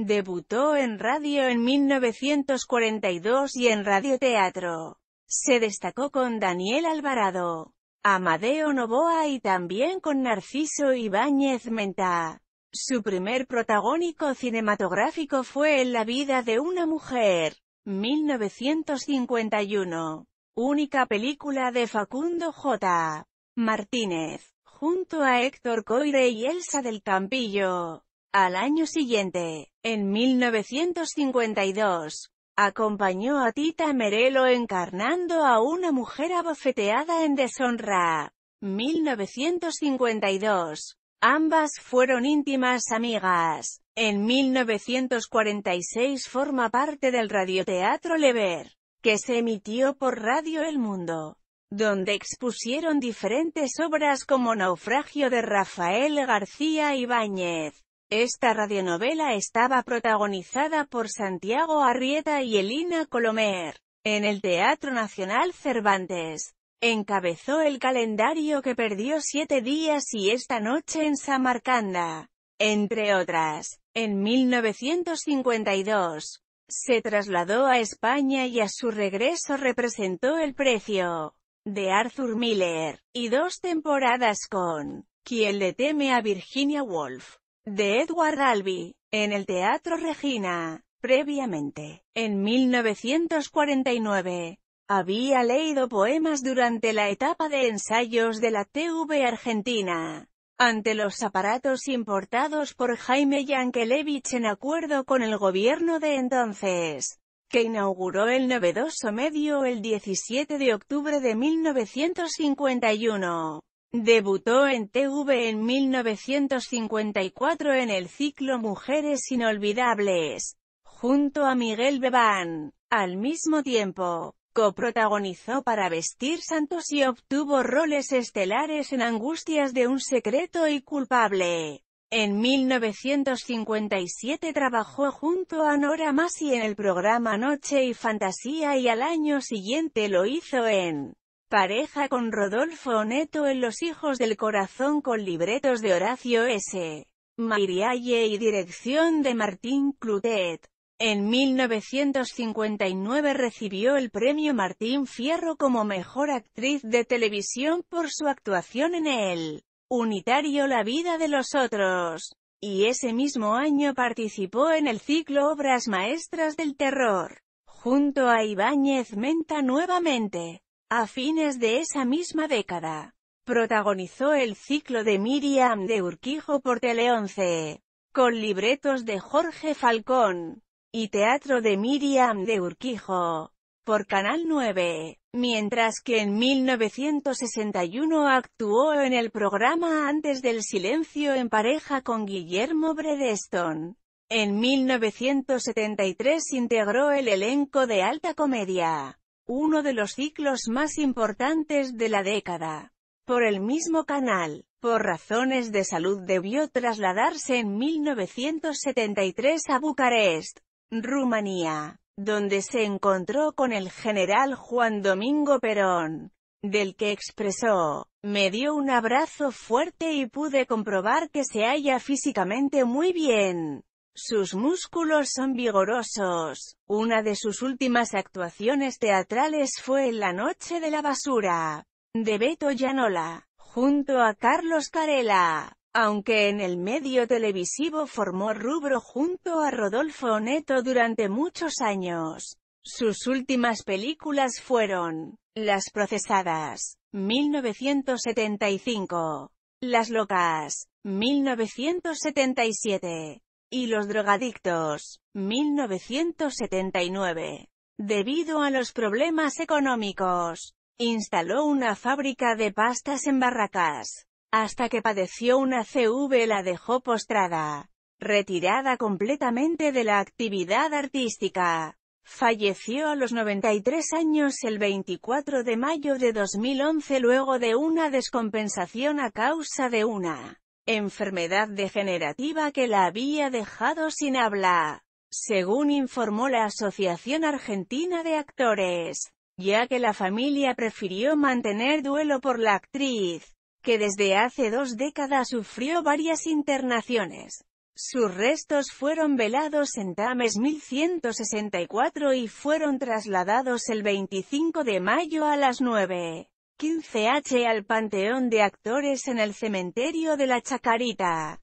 Debutó en radio en 1942 y en radioteatro. Se destacó con Daniel Alvarado, Amadeo Novoa y también con Narciso Ibáñez Menta. Su primer protagónico cinematográfico fue En la vida de una mujer, 1951, única película de Facundo J. Martínez, junto a Héctor Coire y Elsa del Campillo. Al año siguiente, en 1952, acompañó a Tita Merelo encarnando a una mujer abofeteada en Deshonra. 1952. Ambas fueron íntimas amigas. En 1946 forma parte del radioteatro Lever, que se emitió por Radio El Mundo, donde expusieron diferentes obras como Naufragio de Rafael García Ibáñez, esta radionovela estaba protagonizada por Santiago Arrieta y Elina Colomer. En el Teatro Nacional Cervantes, encabezó el calendario que perdió siete días y esta noche en Samarcanda. Entre otras, en 1952, se trasladó a España y a su regreso representó El precio de Arthur Miller, y dos temporadas con quien le teme a Virginia Woolf de Edward Albee, en el Teatro Regina. Previamente, en 1949, había leído poemas durante la etapa de ensayos de la TV Argentina. Ante los aparatos importados por Jaime Yankelevich en acuerdo con el gobierno de entonces, que inauguró el novedoso medio el 17 de octubre de 1951. Debutó en TV en 1954 en el ciclo Mujeres Inolvidables, junto a Miguel Bebán. Al mismo tiempo, coprotagonizó Para Vestir Santos y obtuvo roles estelares en Angustias de un secreto y culpable. En 1957 trabajó junto a Nora Masi en el programa Noche y Fantasía y al año siguiente lo hizo en Pareja con Rodolfo Neto en Los Hijos del Corazón con libretos de Horacio S. Marialle y dirección de Martín Clutet. En 1959 recibió el premio Martín Fierro como mejor actriz de televisión por su actuación en el unitario La vida de los otros, y ese mismo año participó en el ciclo Obras Maestras del Terror, junto a Ibáñez Menta nuevamente. A fines de esa misma década, protagonizó el ciclo de Miriam de Urquijo por Teleonce, con libretos de Jorge Falcón, y teatro de Miriam de Urquijo, por Canal 9, mientras que en 1961 actuó en el programa Antes del Silencio en pareja con Guillermo Bredeston. En 1973 integró el elenco de Alta Comedia uno de los ciclos más importantes de la década. Por el mismo canal, por razones de salud debió trasladarse en 1973 a Bucarest, Rumanía, donde se encontró con el general Juan Domingo Perón, del que expresó, me dio un abrazo fuerte y pude comprobar que se halla físicamente muy bien. Sus músculos son vigorosos. Una de sus últimas actuaciones teatrales fue en La noche de la basura, de Beto Llanola, junto a Carlos Carela. Aunque en el medio televisivo formó rubro junto a Rodolfo Neto durante muchos años. Sus últimas películas fueron, Las procesadas, 1975, Las locas, 1977, y los drogadictos, 1979. Debido a los problemas económicos, instaló una fábrica de pastas en Barracas, hasta que padeció una CV la dejó postrada, retirada completamente de la actividad artística. Falleció a los 93 años el 24 de mayo de 2011 luego de una descompensación a causa de una enfermedad degenerativa que la había dejado sin habla, según informó la Asociación Argentina de Actores, ya que la familia prefirió mantener duelo por la actriz, que desde hace dos décadas sufrió varias internaciones. Sus restos fueron velados en Tames 1164 y fueron trasladados el 25 de mayo a las 9. 15H al Panteón de Actores en el Cementerio de la Chacarita.